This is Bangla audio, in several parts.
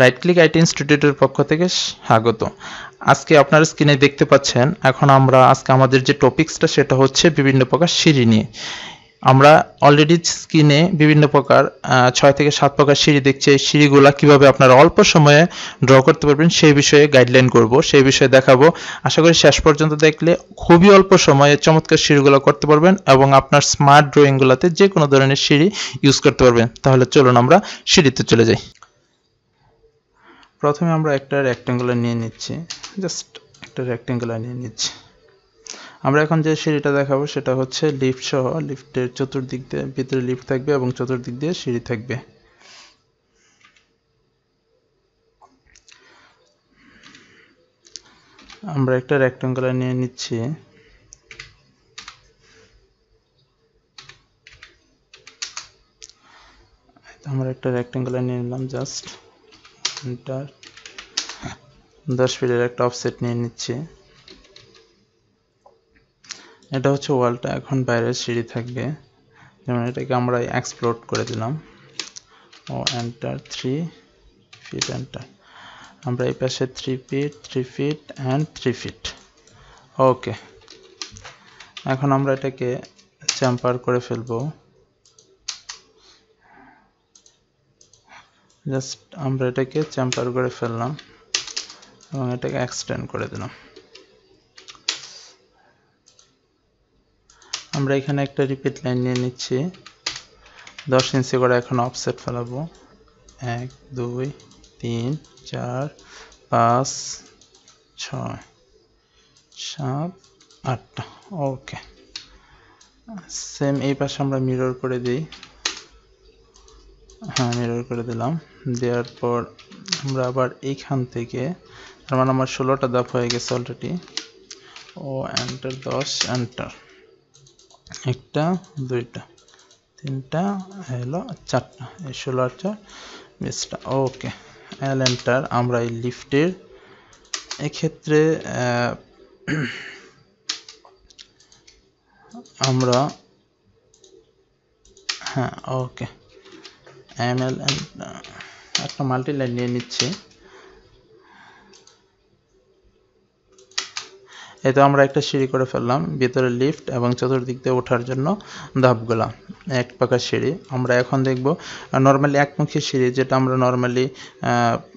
রাইট ক্লিক আইটি ইনস্টিটিউটের পক্ষ থেকে স্বাগত আজকে আপনার স্ক্রিনে দেখতে পাচ্ছেন এখন আমরা আজকে আমাদের যে টপিকসটা সেটা হচ্ছে বিভিন্ন প্রকার সিঁড়ি নিয়ে আমরা অলরেডি স্ক্রিনে বিভিন্ন প্রকার ছয় থেকে সাত প্রকার সিঁড়ি দেখছি এই সিঁড়িগুলো কীভাবে আপনারা অল্প সময়ে ড্র করতে পারবেন সেই বিষয়ে গাইডলাইন করব সেই বিষয়ে দেখাবো আশা করি শেষ পর্যন্ত দেখলে খুবই অল্প সময়ে চমৎকার সিঁড়িগুলো করতে পারবেন এবং আপনার স্মার্ট ড্রয়িংগুলোতে যে কোনো ধরনের সিঁড়ি ইউজ করতে পারবেন তাহলে চলুন আমরা সিঁড়িতে চলে যাই প্রথমে আমরা একটা রেক্ট্যাঙ্গুলার নিয়ে নিচ্ছি জাস্ট একটা রেক্ট্যাঙ্গুলার নিয়ে নিচ্ছি আমরা এখন যে সিঁড়িটা দেখাবো সেটা হচ্ছে লিফট সহ লিফটের চতুর্দিক দিয়ে ভিতরে লিফট থাকবে এবং চতুর্দিক দিয়ে সিঁড়ি থাকবে আমরা একটা রেক্ট্যাঙ্গুলার নিয়ে নিচ্ছি আমরা একটা রেক্ট্যাঙ্গুলার নিয়ে নিলাম জাস্ট এন্টার দশ ফিটের একটা অফসেট নিয়ে নিচ্ছি এটা হচ্ছে ওয়ালটা এখন বাইরের সিঁড়ি থাকবে যেমন এটাকে আমরা এক্সপ্লোর করে দিলাম ও এন্টার থ্রি ফিট এন্টার আমরা এই পাশে three feet three feet and three feet okay এখন আমরা এটাকে চ্যাম্পার করে ফেলবো জাস্ট আমরা এটাকে চ্যাম্পার করে ফেললাম এবং এটাকে এক্সটেন্ড করে দিলাম আমরা এখানে একটা রিপিট লাইন নিয়ে নিচ্ছি দশ ইঞ্চি করে এখন অফসেট ফেলাবো এক দুই তিন চার পাঁচ ছয় সাত আটটা ওকে সেম এই পাশে আমরা মিরর করে দিই হ্যাঁ আমি করে দিলাম দেওয়ার পর আমরা আবার এইখান থেকে তার মানে আমার ষোলোটা ধাপ হয়ে গেছে অলরেডি ও অ্যান্টার দশ অ্যান্টার একটা দুইটা তিনটা হলো চারটা এই ষোলো আর চার বিশটা ওকে এল এন্টার আমরা এই লিফটের এক্ষেত্রে আমরা হ্যাঁ ওকে এম এল একটা মাল্টি লাইন নিয়ে নিচ্ছি এতে আমরা একটা সিঁড়ি করে ফেললাম ভিতরে লিফট এবং চতুর্দিক দিয়ে ওঠার জন্য ধাপগুলা এক পাকা সিঁড়ি আমরা এখন দেখব নর্মালি একমুখী সিঁড়ি যেটা আমরা নর্মালি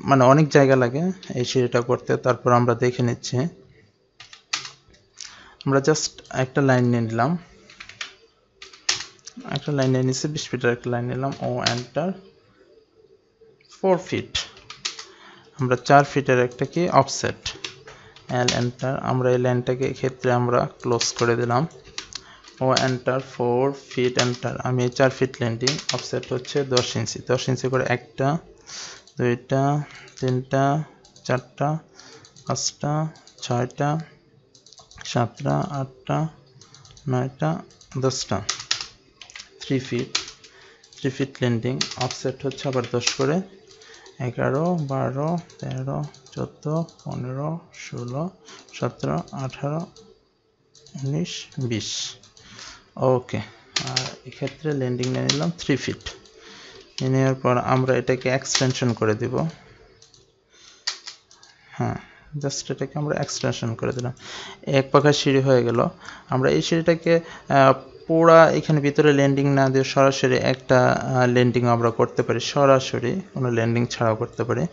মানে অনেক জায়গা লাগে এই সিঁড়িটা করতে তারপর আমরা দেখে নিচ্ছি আমরা জাস্ট একটা লাইন নিয়ে নিলাম একটা লাইনের নিচে বিশ ফিটের একটা লাইন নিলাম ও এন্টার ফোর ফিট আমরা চার ফিটের একটা কি অফসেট অ্যাল এন্টার আমরা এই লাইনটাকে ক্ষেত্রে আমরা ক্লোজ করে দিলাম ও এন্টার ফোর ফিট এন্টার আমি এই চার ফিট লাইনটি অফসেট হচ্ছে দশ ইঞ্চি দশ ইঞ্চি করে একটা দুইটা তিনটা চারটা পাঁচটা ছয়টা সাতটা আটটা নয়টা দশটা three feet three feet landing offset হচ্ছে আবার দশ করে এগারো বারো তেরো চোদ্দো পনেরো ষোলো সতেরো আঠারো উনিশ বিশ ওকে আর এক্ষেত্রে লেন্ডিং নিয়ে নিলাম থ্রি ফিট নিয়ে নেওয়ার পর আমরা এটাকে এক্সটেনশন করে দিব হ্যাঁ জাস্ট এটাকে আমরা এক্সটেনশন করে দিলাম এক পাখা সিঁড়ি হয়ে গেল আমরা এই সিঁড়িটাকে পুরা এখানে ভিতরে ল্যান্ডিং না দিয়ে সরাসরি একটা ল্যান্ডিং আমরা করতে পারি সরাসরি কোনো ল্যান্ডিং ছাড়াও করতে পারি